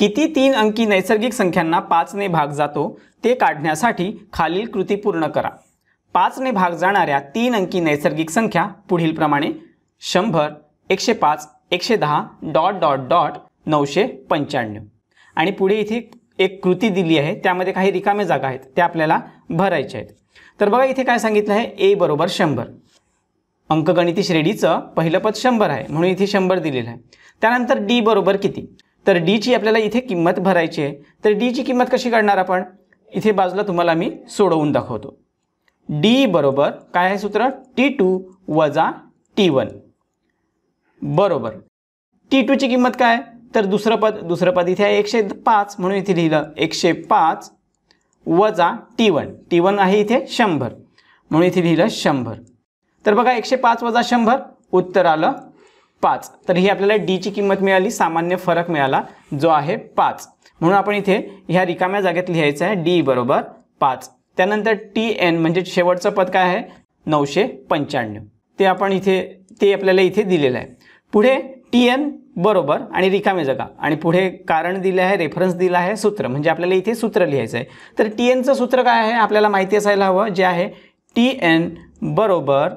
किती तीन अंकी नैसर्गिक संख्यांना पाचने भाग जातो ते काढण्यासाठी खालील कृती पूर्ण करा पाचने भाग जाणाऱ्या तीन अंकी नैसर्गिक संख्या पुढीलप्रमाणे शंभर एकशे पाच एकशे दहा डॉट डॉट डॉट नऊशे पंच्याण्णव आणि पुढे इथे एक कृती दिली आहे त्यामध्ये काही रिकामे जागा आहेत त्या आपल्याला भरायच्या आहेत तर बघा इथे काय सांगितलं आहे ए बरोबर शंभर अंकगणिती श्रेणीचं पहिलं पद शंभर आहे म्हणून इथे शंभर दिलेलं आहे त्यानंतर डी बरोबर किती तर डीची आपल्याला इथे किंमत भरायची आहे तर डीची किंमत कशी काढणार आपण इथे बाजूला तुम्हाला मी सोडवून दाखवतो डी बरोबर काय आहे सूत्र टी टू वजा टी वन बरोबर टी ची किंमत काय तर दुसरं पद दुसरं पद इथे आहे एकशे पाच म्हणून इथे लिहिलं एकशे पाच वजा टी वन टी वन आहे इथे शंभर म्हणून इथे लिहिलं शंभर तर बघा एकशे पाच वजा शंभर उत्तर आलं पाच तर ही आपल्याला डीची किंमत मिळाली सामान्य फरक मिळाला जो आहे पाच म्हणून आपण इथे ह्या रिकाम्या जागेत लिहायचं आहे डी बरोबर पाच त्यानंतर टी एन म्हणजे शेवटचं पद काय आहे नऊशे पंच्याण्णव ते आपण इथे ते आपल्याला इथे दिलेलं आहे पुढे टी एन बरोबर आणि रिकामे जगा आणि पुढे कारण दिलं आहे रेफरन्स दिला आहे सूत्र म्हणजे आपल्याला इथे सूत्र लिहायचं आहे तर टी एनचं सूत्र काय आहे आपल्याला माहिती असायला हवं जे आहे टी एन बरोबर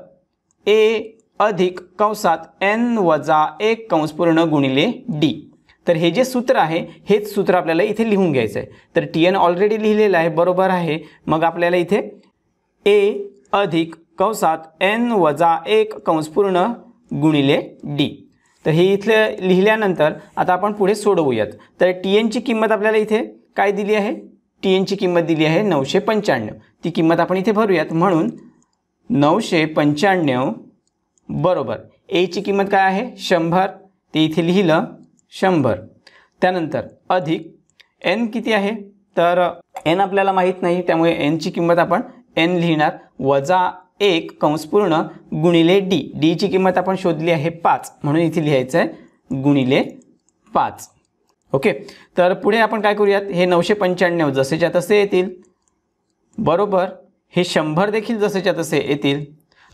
ए अधिक कंसात एन वजा एक कंस पूर्ण गुणिले डी तर हे जे सूत्र आहे हेच सूत्र आपल्याला इथे लिहून घ्यायचं आहे तर टी एन ऑलरेडी लिहिलेलं आहे बरोबर आहे मग आपल्याला इथे ए अधिक कंसात एन वजा एक कंस पूर्ण गुणिले डी तर हे इथलं लिहिल्यानंतर आता आपण पुढे सोडवूयात तर टी एनची किंमत आपल्याला इथे काय दिली आहे टी एनची किंमत दिली आहे नऊशे पंच्याण्णव ती किंमत आपण इथे भरूयात म्हणून नऊशे पंच्याण्णव बरोबर एची किंमत काय आहे शंभर ते इथे लिहिलं शंभर त्यानंतर अधिक एन किती आहे तर एन आपल्याला माहीत नाही त्यामुळे एनची किंमत आपण एन लिहिणार वजा एक कंसपूर्ण गुणिले डी डीची किंमत आपण शोधली आहे पाच म्हणून इथे लिहायचं आहे गुणिले पाच ओके तर पुढे आपण काय करूयात हे नऊशे पंच्याण्णव जसेच्या तसे येतील बरोबर हे शंभर देखील जसेच्या तसे येतील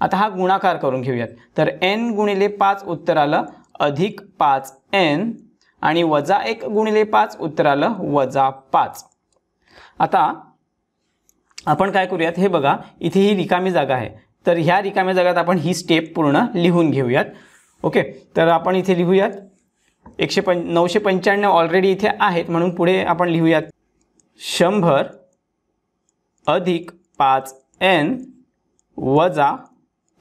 आता हा गुणाकार करून घेऊयात तर एन गुणिले पाच उत्तर आलं अधिक पाच एन आणि वजा एक गुणिले पाच उत्तर आलं वजा पाच आता आपण काय करूयात हे बघा इथे ही रिकामी जागा आहे तर ह्या रिकाम्या जागात आपण ही स्टेप पूर्ण लिहून घेऊयात ओके तर आपण इथे लिहूयात एकशे पं नऊशे पंच्याण्णव ऑलरेडी इथे आहेत म्हणून पुढे आपण लिहूयात शंभर अधिक पाच एन वजा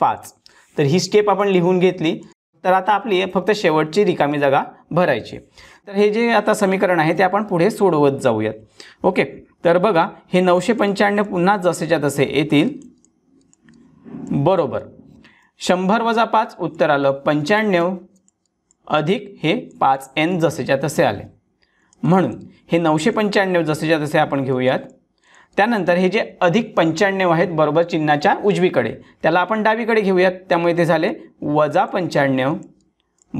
पाच तर ही स्टेप आपण लिहून घेतली तर आता आपली फक्त शेवटची रिकामी जागा भरायची तर हे जे आता समीकरण आहे ते आपण पुढे सोडवत जाऊयात ओके तर बघा हे नऊशे पंच्याण्णव पुन्हा जसेच्या तसे येतील बरोबर शंभर वजा पाच उत्तर आलं पंच्याण्णव अधिक हे पाच एन जसेच्या तसे आले म्हणून हे नऊशे पंच्याण्णव जसेच्या तसे आपण घेऊयात त्यानंतर हे जे अधिक पंच्याण्णव आहेत बरोबर चिन्हाच्या उजवीकडे त्याला आपण डावीकडे घेऊयात त्यामुळे ते झाले वजा पंच्याण्णव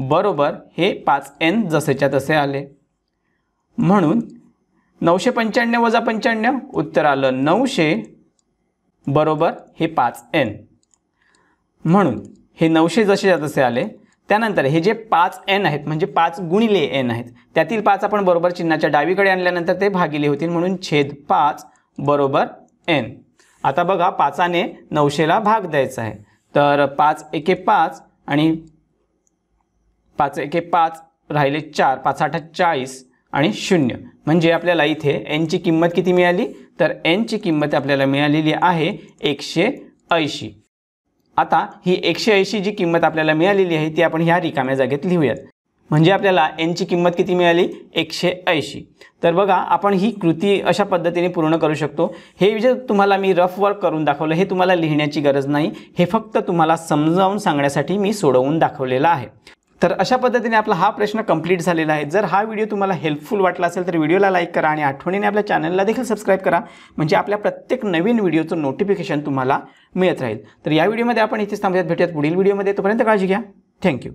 बरोबर हे पाच एन जसेच्या तसे आले म्हणून नऊशे पंच्याण्णव वजा पंच्याण्णव उत्तर आलं नऊशे बरोबर हे पाच एन म्हणून हे नऊशे जसेच्या तसे आले त्यानंतर हे जे पाच एन आहेत म्हणजे पाच गुणिले एन आहेत त्यातील पाच आपण बरोबर चिन्हाच्या डावीकडे आणल्यानंतर ते भागिले होतील म्हणून छेद पाच बरोबर एन आता बघा पाचाने नऊशेला भाग द्यायचा आहे तर पाच एके पाच आणि पाच एके पाच राहिले चार पाच आठ चाळीस आणि शून्य म्हणजे आपल्याला इथे एनची किंमत किती मिळाली तर एनची किंमत आपल्याला मिळालेली आहे एकशे ऐंशी आता ही एकशे ऐंशी जी किंमत आपल्याला मिळालेली आहे ती आपण ह्या रिकाम्या जागेत लिहूयात म्हणजे आपल्याला एनची किंमत किती मिळाली एकशे ऐंशी तर बघा आपण ही कृती अशा पद्धतीने पूर्ण करू शकतो हे जे तुम्हाला मी रफ वर्क करून दाखवलं हे तुम्हाला लिहिण्याची गरज नाही हे फक्त तुम्हाला समजावून सांगण्यासाठी मी सोडवून दाखवलेलं आहे तर अशा पद्धतीने आपला हा प्रश्न कंप्लीट झालेला आहे जर हा व्हिडिओ तुम्हाला हेल्पफुल वाटला असेल तर व्हिडिओला लाईक करा आणि आठवणीने आपल्या चॅनलला देखील सबस्क्राईब करा म्हणजे आपल्या प्रत्येक नवीन व्हिडिओचं नोटिफिकेशन तुम्हाला मिळत राहील तर या व्हिडिओमध्ये आपण इथेच थांबूयात भेटूयात पुढील व्हिडिओमध्ये तोपर्यंत काळजी घ्या थँक्यू